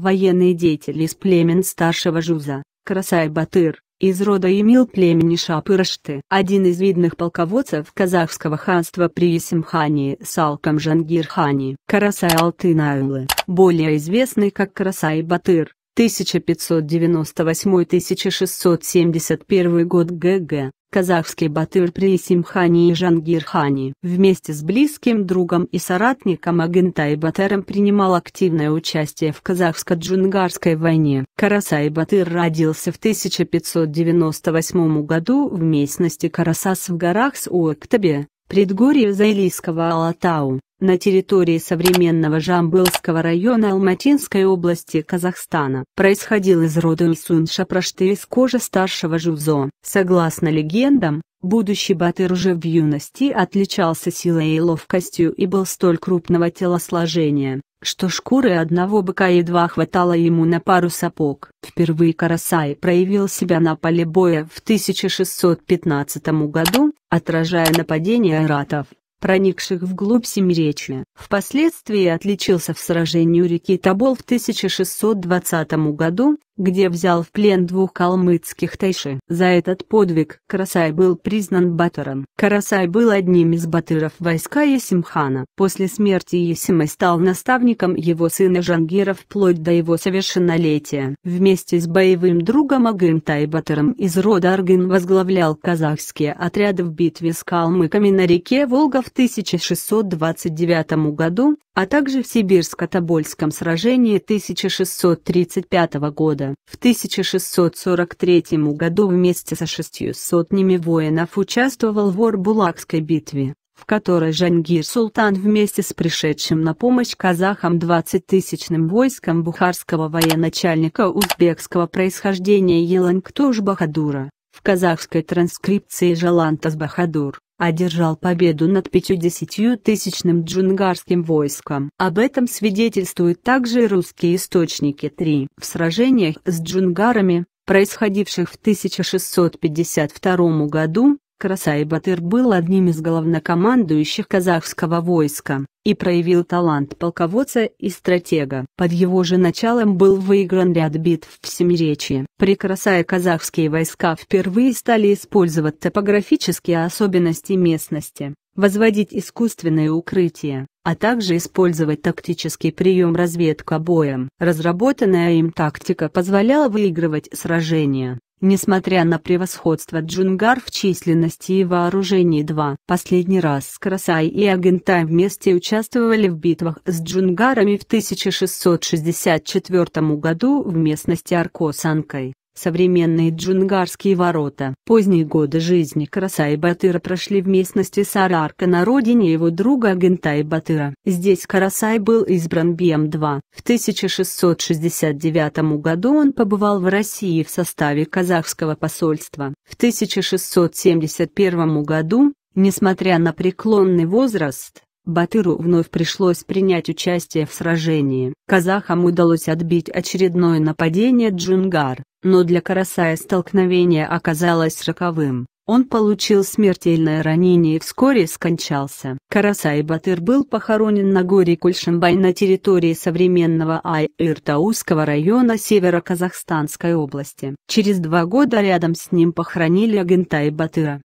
военный деятель из племен старшего Жуза, Красай Батыр, из рода Емил племени Шапырашты. Один из видных полководцев казахского ханства при Есимхане Салкам Жангирхани. Карасай Алтынаулы, более известный как Карасай Батыр, 1598-1671 год ГГ, казахский батыр Присимхани и Жангирхани. Вместе с близким другом и соратником Агентай Батером принимал активное участие в казахско-джунгарской войне. Карасай Батыр родился в 1598 году в местности Карасас в горах Суоктабе, предгорье Зайлийского Алатау на территории современного Жамбылского района Алматинской области Казахстана. Происходил из рода Исун Шапрашты из кожи старшего Жузо. Согласно легендам, будущий Батыр уже в юности отличался силой и ловкостью и был столь крупного телосложения, что шкуры одного быка едва хватало ему на пару сапог. Впервые Карасай проявил себя на поле боя в 1615 году, отражая нападение айратов проникших вглубь Семиречья. Впоследствии отличился в сражении у реки Тобол в 1620 году, где взял в плен двух калмыцких тайши. За этот подвиг Карасай был признан батыром. Карасай был одним из батыров войска Есимхана. После смерти Есима стал наставником его сына Жангира вплоть до его совершеннолетия. Вместе с боевым другом Агым Тайбатыром из рода Аргин возглавлял казахские отряды в битве с калмыками на реке Волга в 1629 году, а также в Сибирско-Тобольском сражении 1635 года. В 1643 году вместе со шестью сотнями воинов участвовал в Орбулакской битве, в которой Жангир Султан вместе с пришедшим на помощь казахам 20-тысячным войском бухарского военачальника узбекского происхождения Еланктуш Бахадура, в казахской транскрипции Жалантас Бахадур, одержал победу над 50-тысячным джунгарским войском. Об этом свидетельствуют также и русские источники 3. В сражениях с джунгарами, происходивших в 1652 году, Красай Батыр был одним из главнокомандующих казахского войска и проявил талант полководца и стратега. Под его же началом был выигран ряд битв в Семиречье. При Красае казахские войска впервые стали использовать топографические особенности местности, возводить искусственные укрытия, а также использовать тактический прием разведка боем. Разработанная им тактика позволяла выигрывать сражения, Несмотря на превосходство Джунгар в численности и вооружении 2, последний раз Красай и Агентай вместе участвовали в битвах с джунгарами в 1664 году в местности Аркосанкой. Современные джунгарские ворота. Поздние годы жизни Красаи Батыра прошли в местности Сарарка на родине его друга Агентай Батыра. Здесь Карасай был избран БМ-2. В 1669 году он побывал в России в составе казахского посольства. В 1671 году, несмотря на преклонный возраст, Батыру вновь пришлось принять участие в сражении. Казахам удалось отбить очередное нападение Джунгар но для Карасая столкновение оказалось роковым. Он получил смертельное ранение и вскоре скончался. Карасай Батыр был похоронен на горе Кульшимбай на территории современного Айыртауского района северо-казахстанской области. Через два года рядом с ним похоронили Агентай Батыра.